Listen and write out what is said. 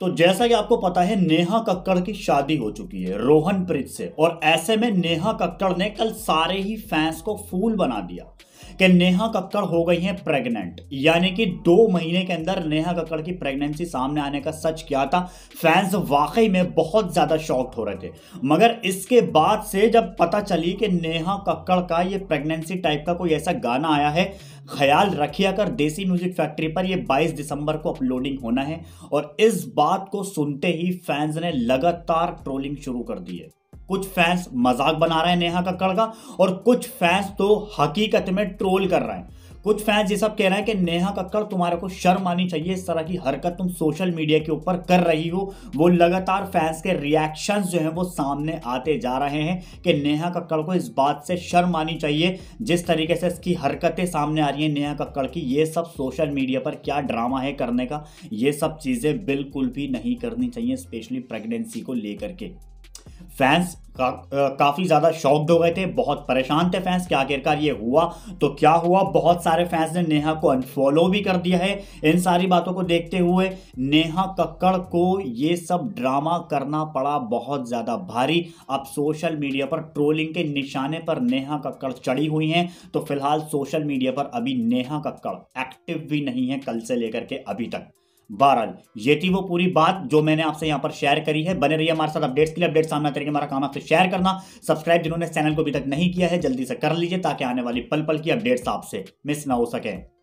तो जैसा कि आपको पता है नेहा कक्कड़ की शादी हो चुकी है रोहन प्रीत से और ऐसे में नेहा कक्कड़ ने कल सारे ही फैंस को फूल बना दिया कि नेहा कक्कड़ हो गई हैं प्रेग्नेंट यानी कि दो महीने के अंदर नेहा कक्कड़ की प्रेगनेंसी सामने आने का सच क्या था फैंस वाकई में बहुत ज़्यादा शॉक्ट हो रहे थे मगर इसके बाद से जब पता चली कि नेहा कक्कड़ का ये प्रेगनेंसी टाइप का कोई ऐसा गाना आया है ख्याल रखिए कर देसी म्यूजिक फैक्ट्री पर यह 22 दिसंबर को अपलोडिंग होना है और इस बात को सुनते ही फैंस ने लगातार ट्रोलिंग शुरू कर दी है कुछ फैंस मजाक बना रहे हैं नेहा कक्कड़ का और कुछ फैंस तो हकीकत में ट्रोल कर रहे हैं कुछ फैंस ये सब कह रहे हैं कि नेहा कक्कड़ तुम्हारे को शर्म आनी चाहिए इस तरह की हरकत तुम सोशल मीडिया के ऊपर कर रही हो वो लगातार फैंस के रिएक्शंस जो हैं वो सामने आते जा रहे हैं कि नेहा कक्कड़ को इस बात से शर्म आनी चाहिए जिस तरीके से इसकी हरकतें सामने आ रही हैं नेहा कक्कड़ की ये सब सोशल मीडिया पर क्या ड्रामा है करने का ये सब चीज़ें बिल्कुल भी नहीं करनी चाहिए स्पेशली प्रेगनेंसी को लेकर के फैंस का, काफ़ी ज़्यादा शॉक्ड हो गए थे बहुत परेशान थे फैंस कि आखिरकार ये हुआ तो क्या हुआ बहुत सारे फैंस ने नेहा को अनफॉलो भी कर दिया है इन सारी बातों को देखते हुए नेहा कक्कड़ को ये सब ड्रामा करना पड़ा बहुत ज़्यादा भारी अब सोशल मीडिया पर ट्रोलिंग के निशाने पर नेहा कक्कड़ चढ़ी हुई हैं तो फिलहाल सोशल मीडिया पर अभी नेहा कक्कड़ एक्टिव भी नहीं है कल से लेकर के अभी तक बहरहाल ये थी वो पूरी बात जो मैंने आपसे यहाँ पर शेयर करी है बने रहिए हमारे साथ अपडेट्स के लिए अपडेट सामना रहिए हमारा काम आपसे शेयर करना सब्सक्राइब जिन्होंने चैनल को अभी तक नहीं किया है जल्दी से कर लीजिए ताकि आने वाली पल पल की अपडेट्स आपसे मिस ना हो सकें